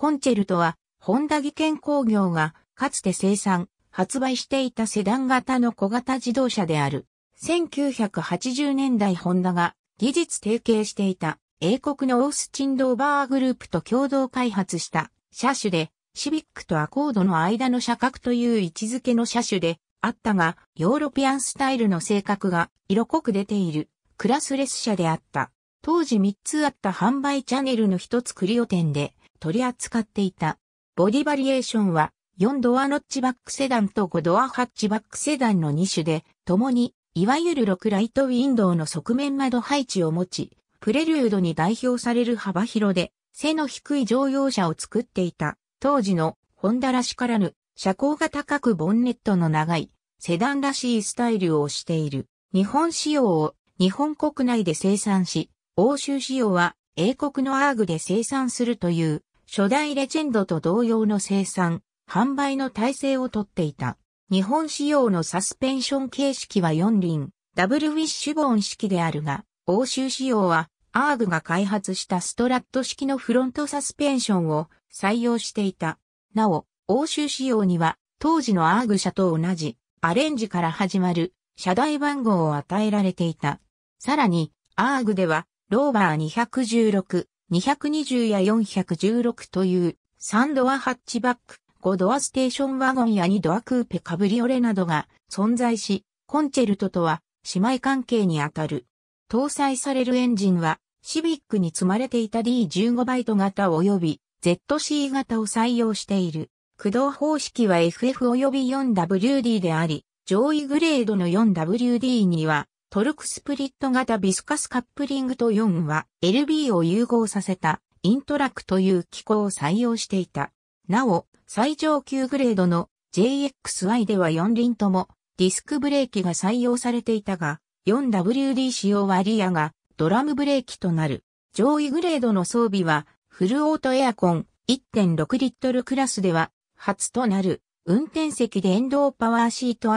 コンチェルトは、ホンダ技研工業が、かつて生産、発売していたセダン型の小型自動車である。1980年代ホンダが技術提携していた英国のオースチンドーバーグループと共同開発した車種でシビックとアコードの間の車格という位置づけの車種であったがヨーロピアンスタイルの性格が色濃く出ているクラスレス車であった。当時3つあった販売チャンネルの1つクリオ店で取り扱っていた。ボディバリエーションは4ドアノッチバックセダンと5ドアハッチバックセダンの2種で、共に、いわゆる6ライトウィンドウの側面窓配置を持ち、プレリュードに代表される幅広で、背の低い乗用車を作っていた、当時のホンダらしからぬ、車高が高くボンネットの長い、セダンらしいスタイルをしている。日本仕様を日本国内で生産し、欧州仕様は英国のアーグで生産するという初代レジェンドと同様の生産、販売の体制をとっていた。日本仕様のサスペンション形式は4輪、ダブルウィッシュボーン式であるが、欧州仕様はアーグが開発したストラット式のフロントサスペンションを採用していた。なお、欧州仕様には当時のアーグ車と同じアレンジから始まる車台番号を与えられていた。さらに、アーグではローバー216、220や416という3ドアハッチバック、5ドアステーションワゴンや2ドアクーペカブリオレなどが存在し、コンチェルトとは姉妹関係にあたる。搭載されるエンジンはシビックに積まれていた D15 バイト型及び ZC 型を採用している。駆動方式は FF 及び 4WD であり、上位グレードの 4WD にはトルクスプリット型ビスカスカップリングと4は LB を融合させたイントラクという機構を採用していた。なお、最上級グレードの JXY では4輪ともディスクブレーキが採用されていたが、4WD 使用はリアがドラムブレーキとなる。上位グレードの装備はフルオートエアコン1.6リットルクラスでは初となる運転席電動パワーシート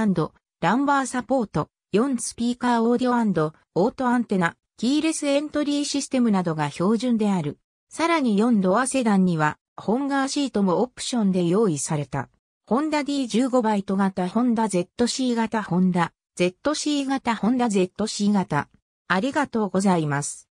ランバーサポート4スピーカーオーディオオートアンテナ、キーレスエントリーシステムなどが標準である。さらに4ドアセダンには、ホンガーシートもオプションで用意された。ホンダ D15 バイト型ホンダ ZC 型ホンダ、ZC 型ホンダ ZC 型。ありがとうございます。